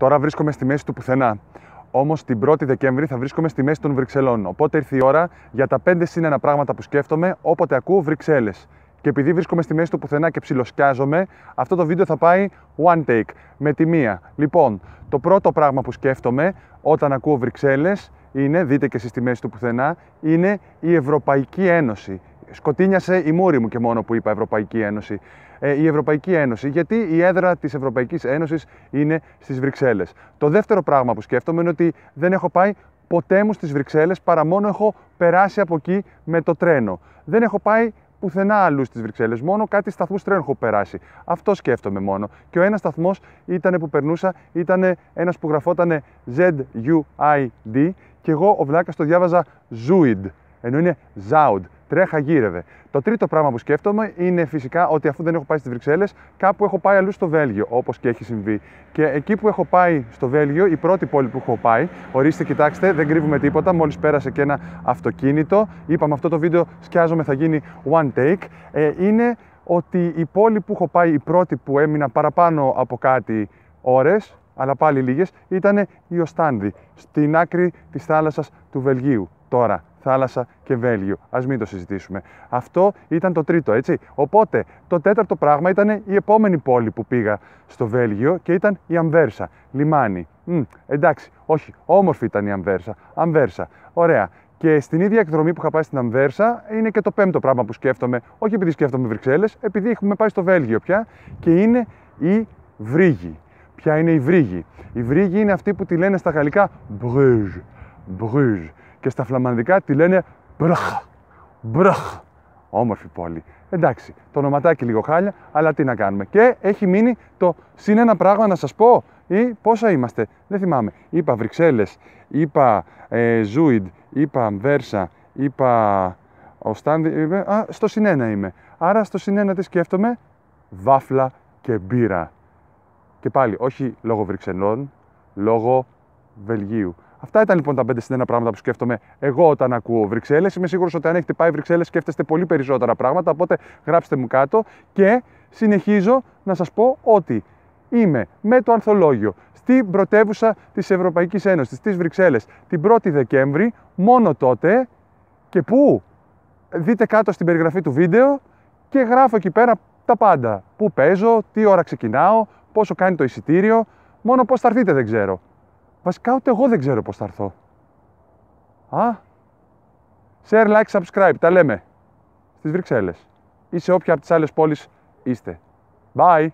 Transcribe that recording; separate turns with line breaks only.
Τώρα βρίσκομαι στη μέση του πουθενά. Όμως την 1η Δεκέμβρη θα βρίσκομαι στη μέση των Βρυξελών. Οπότε ήρθε η ώρα για τα 5 συν 1 πράγματα που σκέφτομαι όποτε ακούω Βρυξέλλες. Και επειδή βρίσκομαι στη μέση του πουθενά και ψιλοσκιάζομαι, αυτό το βίντεο θα πάει one take, με τη μία. Λοιπόν, το πρώτο πράγμα που σκέφτομαι όταν ακούω Βρυξέλλες είναι, δείτε και εσεί στη μέση του πουθενά, είναι η Ευρωπαϊκή Ένωση σκοτίνιασε η μούρη μου και μόνο που είπα Ευρωπαϊκή Ένωση. Ε, η Ευρωπαϊκή Ένωση, γιατί η έδρα της Ευρωπαϊκής Ένωσης είναι στις Βρυξέλλες. Το δεύτερο πράγμα που σκέφτομαι είναι ότι δεν έχω πάει ποτέ μου στις Βρυξέλλες παρά μόνο έχω περάσει από εκεί με το τρένο. Δεν έχω πάει πουθενά αλλού στις Βρυξέλλες. Μόνο κάτι σταθμούς τρένου έχω περάσει. Αυτό σκέφτομαι μόνο. Και ο ένας σταθμός ήταν που περνούσα, ήταν ένας που γραφοταν ZUID και εγώ ο Βλάκας το διάβαζα Zuid, ενώ είναι Zaud τρέχα γύρευε. Το τρίτο πράγμα που σκέφτομαι είναι φυσικά ότι αφού δεν έχω πάει στις Βρυξέλλες, κάπου έχω πάει αλλού στο Βέλγιο, όπως και έχει συμβεί. Και εκεί που έχω πάει στο Βέλγιο, η πρώτη πόλη που έχω πάει, ορίστε, κοιτάξτε, δεν κρύβουμε τίποτα. Μόλις πέρασε και ένα αυτοκίνητο. Είπαμε αυτό το βίντεο, σκιάζομαι, θα γίνει one take. Ε, είναι ότι η πόλη που έχω πάει, η πρώτη που έμεινα παραπάνω από κάτι ώρες, αλλά πάλι λίγες, ήταν η Οστάνδη, στην άκρη της θάλασσας του Βελγίου. Τώρα, θάλασσα και Βέλγιο. Ας μην το συζητήσουμε. Αυτό ήταν το τρίτο, έτσι. Οπότε το τέταρτο πράγμα ήταν η επόμενη πόλη που πήγα στο Βέλγιο και ήταν η Αμβέρσα. Λιμάνι. Μ, εντάξει, όχι, όμορφη ήταν η Αμβέρσα. Αμβέρσα. Ωραία. Και στην ίδια εκδρομή που είχα πάει στην Αμβέρσα είναι και το πέμπτο πράγμα που σκέφτομαι. Όχι επειδή σκέφτομαι Βρυξέλλες, επειδή έχουμε πάει στο Βέλγιο πια και είναι η Βρύγη. Ποια είναι η Βρύγη. Η Βρύγη είναι αυτή που τη λένε στα γαλλικά Bruges. Bruges και στα φλαμανδικά τη λένε μπραχ, μπραχ. Όμορφη πόλη. Εντάξει, το ονοματάκι λίγο χάλια, αλλά τι να κάνουμε. Και έχει μείνει το συν ένα πράγμα να σας πω ή πόσα είμαστε. Δεν θυμάμαι. Είπα Βρυξέλλες, είπα ε, Ζούιντ, είπα Βέρσα, είπα ο Στάνδη, α, στο συνένα είμαι. Άρα στο συνένα τι σκέφτομαι, βάφλα και μπύρα. Και πάλι, όχι λόγω Βρυξελών, λόγω Βελγίου. Αυτά ήταν λοιπόν τα 5 συν πράγματα που σκέφτομαι εγώ όταν ακούω Βρυξέλλες. Είμαι σίγουρος ότι αν έχετε πάει Βρυξέλλες σκέφτεστε πολύ περισσότερα πράγματα. Οπότε γράψτε μου κάτω και συνεχίζω να σας πω ότι είμαι με το ανθολόγιο στην πρωτεύουσα της Ευρωπαϊκής Ένωσης, της Βρυξέλλες, την 1η Δεκέμβρη, μόνο τότε και πού. Δείτε κάτω στην περιγραφή του βίντεο και γράφω εκεί πέρα τα πάντα. Πού παίζω, τι ώρα ξεκινάω, πόσο κάνει το εισιτήριο, μόνο πώς θα έρθετε δεν ξέρω. Βασικά ούτε εγώ δεν ξέρω πώς θα έρθω. Α, share, like, subscribe, τα λέμε. Στις Βρυξέλλες ή σε όποια από τις άλλες πόλεις είστε. Bye!